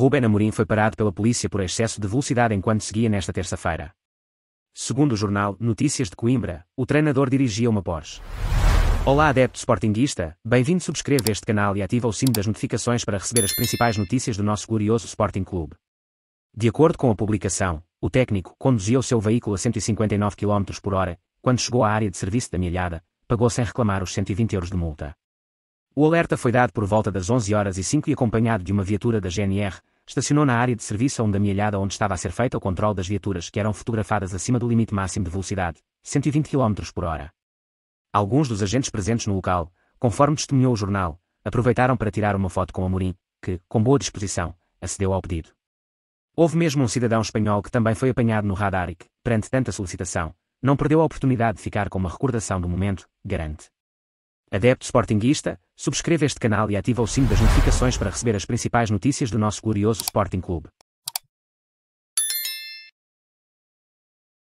Ruben Amorim foi parado pela polícia por excesso de velocidade enquanto seguia nesta terça-feira. Segundo o jornal Notícias de Coimbra, o treinador dirigia uma Porsche. Olá adepto sportinguista, bem-vindo subscreve este canal e ativa o sino das notificações para receber as principais notícias do nosso glorioso Sporting Clube. De acordo com a publicação, o técnico conduzia o seu veículo a 159 km por hora, quando chegou à área de serviço da milhada, pagou sem reclamar os 120 euros de multa. O alerta foi dado por volta das 11 horas e 5 e acompanhado de uma viatura da GNR, estacionou na área de serviço a onda milhada onde estava a ser feito o controle das viaturas que eram fotografadas acima do limite máximo de velocidade, 120 km por hora. Alguns dos agentes presentes no local, conforme testemunhou o jornal, aproveitaram para tirar uma foto com Amorim, que, com boa disposição, acedeu ao pedido. Houve mesmo um cidadão espanhol que também foi apanhado no radar e que, perante tanta solicitação, não perdeu a oportunidade de ficar com uma recordação do momento, garante. Adepto Sportinguista, subscreva este canal e ativa o sino das notificações para receber as principais notícias do nosso glorioso Sporting Clube.